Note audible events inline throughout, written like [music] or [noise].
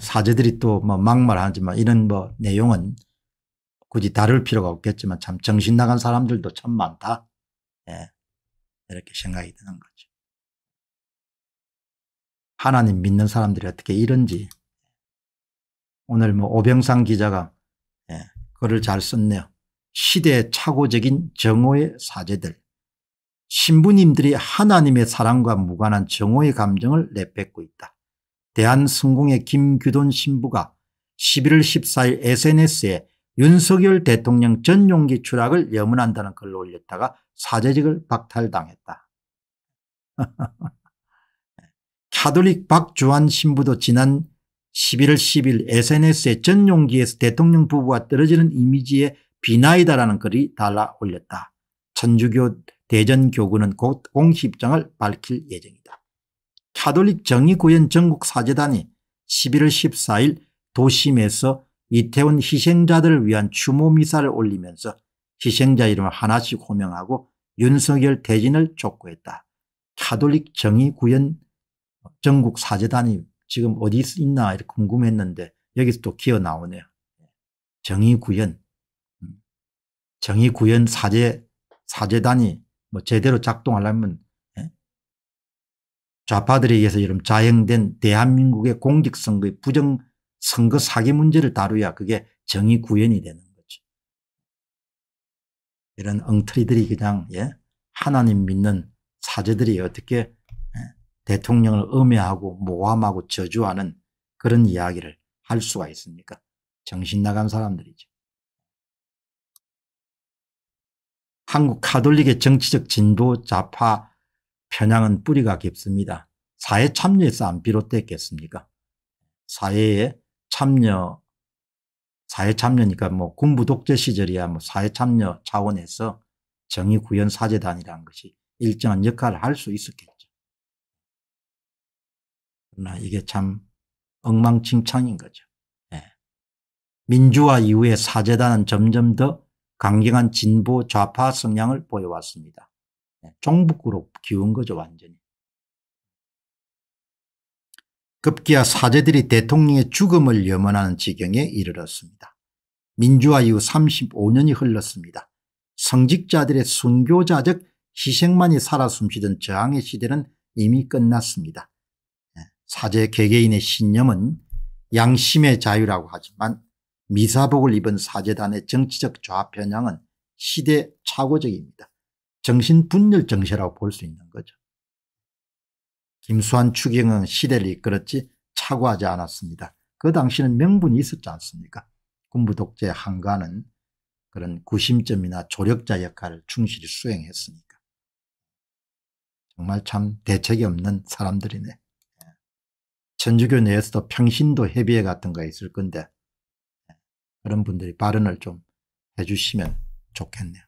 사제들이 또 뭐 막말하지만 이런 뭐 내용은 굳이 다룰 필요가 없겠지만 참 정신 나간 사람들도 참 많다. 예. 이렇게 생각이 드는 거죠. 하나님 믿는 사람들이 어떻게 이런지 오늘 뭐 오병상 기자가 예, 글을 잘 썼네요. 시대의 착오적인 정오의 사제들 신부님들이 하나님의 사랑과 무관한 정오의 감정을 내뱉고 있다. 대한승공의 김규돈 신부가 11월 14일 SNS에 윤석열 대통령 전용기 추락을 염원한다는 글을 올렸다가 사제직을 박탈당했다. 카톨릭 [laughs] 박주환 신부도 지난 11월 10일 SNS에 전용기에서 대통령 부부가 떨어지는 이미지에 비나이다라는 글이 달라 올렸다. 천주교 대전교구는 곧공시 입장을 밝힐 예정이다. 카톨릭 정의구현 전국사재단이 11월 14일 도심에서 이태원 희생자들을 위한 추모 미사를 올리면서 희생자 이름을 하나씩 호명하고 윤석열 대진을 촉구했다. 카톨릭 정의구현 전국사재단이 지금 어디 있나 이렇게 궁금했는데 여기서 또 기어 나오네요. 정의구현. 음. 정의구현 사재, 사재단이 뭐 제대로 작동하려면 좌파들에 의해서 이런 자행된 대한민국의 공직선거의 부정 선거 사기 문제를 다루야 그게 정의 구현이 되는 거죠. 이런 엉터리들이 그냥 예? 하나님 믿는 사제들이 어떻게 예, 대통령을 음해하고 모함하고 저주하는 그런 이야기를 할 수가 있습니까? 정신 나간 사람들이죠. 한국 카톨릭의 정치적 진보 좌파 편향은 뿌리가 깊습니다. 사회 참여에서 안 비롯됐겠습니까? 사회에 참여, 사회 참여니까 뭐 군부 독재 시절이야 뭐 사회 참여 차원에서 정의 구현 사재단이라는 것이 일정한 역할을 할 수 있었겠죠. 그러나 이게 참 엉망진창인 거죠. 예. 민주화 이후에 사재단은 점점 더 강경한 진보 좌파 성향을 보여왔습니다. 종북으로 네, 기운 거죠 완전히. 급기야 사제들이 대통령의 죽음을 염원하는 지경에 이르렀습니다. 민주화 이후 35년이 흘렀습니다. 성직자들의 순교자적 희생만이 살아 숨쉬던 저항의 시대는 이미 끝났습니다. 네, 사제 개개인의 신념은 양심의 자유라고 하지만 미사복을 입은 사제단의 정치적 좌편향은 시대 착오적입니다. 정신분열 정세라고 볼 수 있는 거죠. 김수환 추경은 시대를 이끌었지 착오하지 않았습니다. 그 당시는 명분이 있었지 않습니까? 군부 독재 한가는 그런 구심점이나 조력자 역할을 충실히 수행했으니까. 정말 참 대책이 없는 사람들이네. 예. 천주교 내에서도 평신도 협의회 같은 거 있을 건데 예. 그런 분들이 발언을 좀 해주시면 좋겠네요.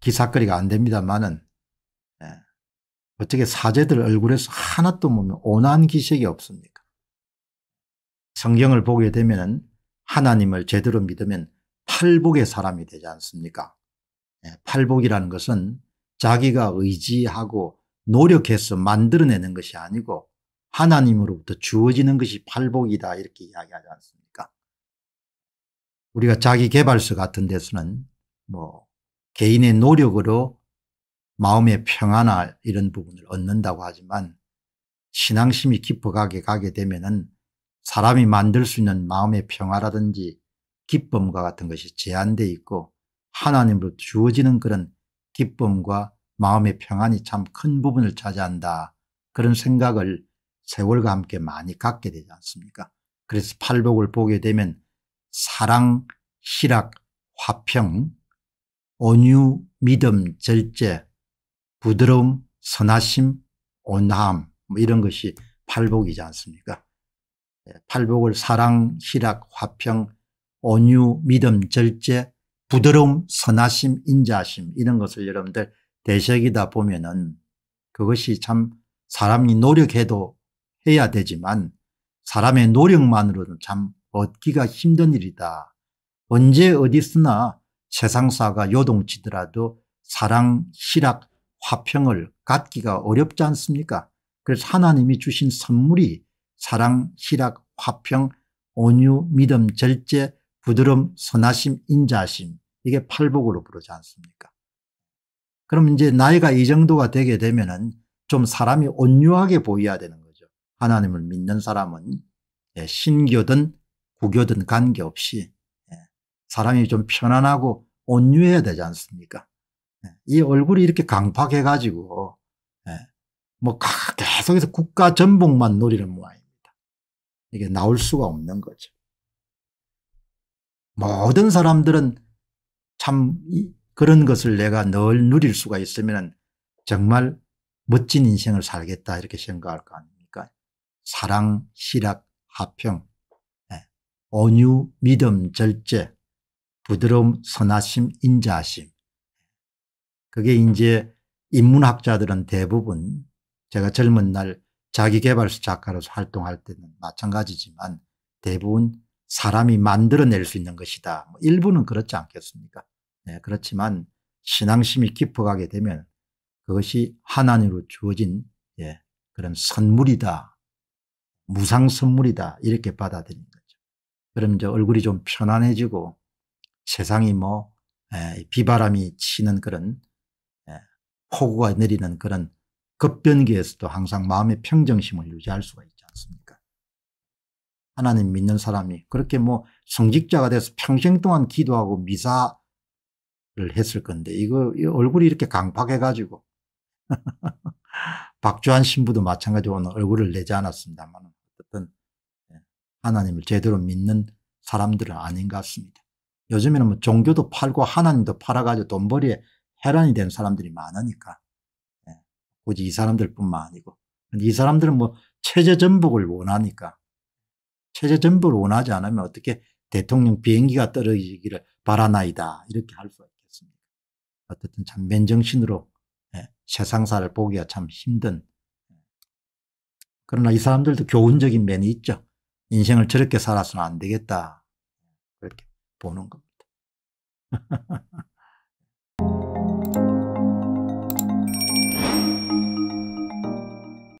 기사거리가 안 됩니다만은 예. 어떻게 사제들 얼굴에서 하나도 보면 온한 화 기색이 없습니까? 성경을 보게 되면 하나님을 제대로 믿으면 팔복의 사람이 되지 않습니까? 예. 팔복이라는 것은 자기가 의지하고 노력해서 만들어내는 것이 아니고 하나님으로부터 주어지는 것이 팔복이다 이렇게 이야기하지 않습니까? 우리가 자기 개발서 같은 데서는 뭐 개인의 노력으로 마음의 평안화 이런 부분을 얻는다고 하지만 신앙심이 깊어가게 가게 되면은 사람이 만들 수 있는 마음의 평화라든지 기쁨과 같은 것이 제한되어 있고 하나님으로 주어지는 그런 기쁨과 마음의 평안이 참 큰 부분을 차지한다. 그런 생각을 세월과 함께 많이 갖게 되지 않습니까? 그래서 팔복을 보게 되면 사랑, 실락 화평 온유, 믿음, 절제, 부드러움, 선하심, 온함 뭐 이런 것이 팔복이지 않습니까? 예, 팔복을 사랑, 희락, 화평, 온유, 믿음, 절제, 부드러움, 선하심, 인자심 이런 것을 여러분들 대색이다 보면은 그것이 참 사람이 노력해도 해야 되지만 사람의 노력만으로는 참 얻기가 힘든 일이다. 언제 어디서나 세상사가 요동치더라도 사랑, 희락, 화평을 갖기가 어렵지 않습니까? 그래서 하나님이 주신 선물이 사랑, 희락, 화평, 온유, 믿음, 절제, 부드럼, 선하심, 인자심 이게 팔복으로 부르지 않습니까? 그럼 이제 나이가 이 정도가 되게 되면은 좀 사람이 온유하게 보여야 되는 거죠. 하나님을 믿는 사람은 예, 신교든 구교든 관계없이 사람이 좀 편안하고 온유해야 되지 않습니까? 예, 이 얼굴이 이렇게 강팍해 가지고 예, 뭐 계속해서 국가 전복만 노리는 모양입니다. 이게 나올 수가 없는 거죠. 모든 사람들은 참 그런 것을 내가 늘 누릴 수가 있으면 정말 멋진 인생을 살겠다 이렇게 생각할 거 아닙니까? 사랑, 실학, 화평, 예, 온유, 믿음, 절제, 부드러움, 선하심, 인자심. 그게 이제 인문학자들은 대부분 제가 젊은 날 자기개발서 작가로서 활동할 때는 마찬가지지만 대부분 사람이 만들어낼 수 있는 것이다. 뭐 일부는 그렇지 않겠습니까? 네, 그렇지만 신앙심이 깊어가게 되면 그것이 하나님으로 주어진 예, 그런 선물이다. 무상 선물이다. 이렇게 받아들이 거죠. 그럼 이제 얼굴이 좀 편안해지고 세상이 뭐 비바람이 치는 그런 폭우가 내리는 그런 급변기에서도 항상 마음의 평정심을 유지할 수가 있지 않습니까 하나님 믿는 사람이 그렇게 뭐 성직자가 돼서 평생 동안 기도하고 미사를 했을 건데 이거 얼굴이 이렇게 강팍해 가지고 [laughs] 박주환 신부도 마찬가지로 오늘 얼굴을 내지 않았습니다만 어쨌 예, 하나님을 제대로 믿는 사람들은 아닌 것 같습니다. 요즘에는 뭐 종교도 팔고 하나님도 팔아가지고 돈벌이에 해란이 된 사람들이 많으니까. 예. 굳이 이 사람들 뿐만 아니고. 근데 이 사람들은 뭐 체제 전복을 원하니까. 체제 전복을 원하지 않으면 어떻게 대통령 비행기가 떨어지기를 바라나이다. 이렇게 할 수가 있겠습니까. 어쨌든 참 맨정신으로 예. 세상사를 보기가 참 힘든. 예. 그러나 이 사람들도 교훈적인 면이 있죠. 인생을 저렇게 살아서는 안 되겠다. 그렇게. 보는 겁니다. [laughs]